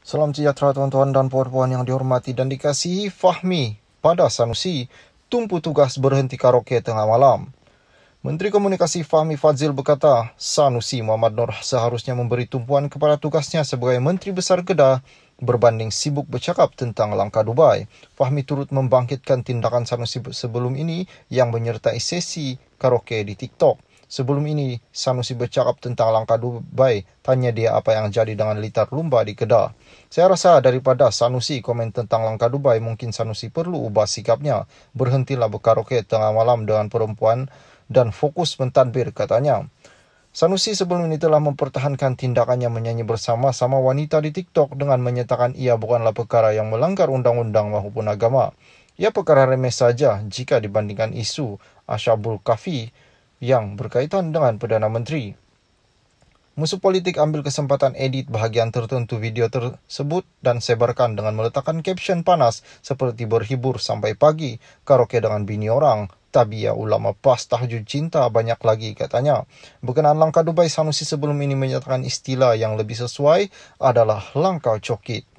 Salam sejahtera tuan-tuan dan puan-puan yang dihormati dan dikasihi Fahmi pada Sanusi tumpu tugas berhenti karaoke tengah malam. Menteri Komunikasi Fahmi Fazil berkata, Sanusi Muhammad Nur seharusnya memberi tumpuan kepada tugasnya sebagai Menteri Besar Kedah berbanding sibuk bercakap tentang langkah Dubai. Fahmi turut membangkitkan tindakan Sanusi sebelum ini yang menyertai sesi karaoke di TikTok. Sebelum ini, Sanusi bercakap tentang langkah Dubai, tanya dia apa yang jadi dengan litar lumba di Kedah. Saya rasa daripada Sanusi komen tentang langkah Dubai, mungkin Sanusi perlu ubah sikapnya. Berhentilah berkaroke tengah malam dengan perempuan dan fokus mentadbir, katanya. Sanusi sebelum ini telah mempertahankan tindakannya menyanyi bersama sama wanita di TikTok dengan menyatakan ia bukanlah perkara yang melanggar undang-undang maupun agama. Ia perkara remeh saja jika dibandingkan isu Ashabul Kafi yang berkaitan dengan Perdana Menteri. Musuh politik ambil kesempatan edit bahagian tertentu video tersebut dan sebarkan dengan meletakkan caption panas seperti berhibur sampai pagi, karaoke dengan bini orang, tabia ulama pas tahajud cinta banyak lagi katanya. Berkenaan langkah Dubai, Sanusi sebelum ini menyatakan istilah yang lebih sesuai adalah langkah cokit.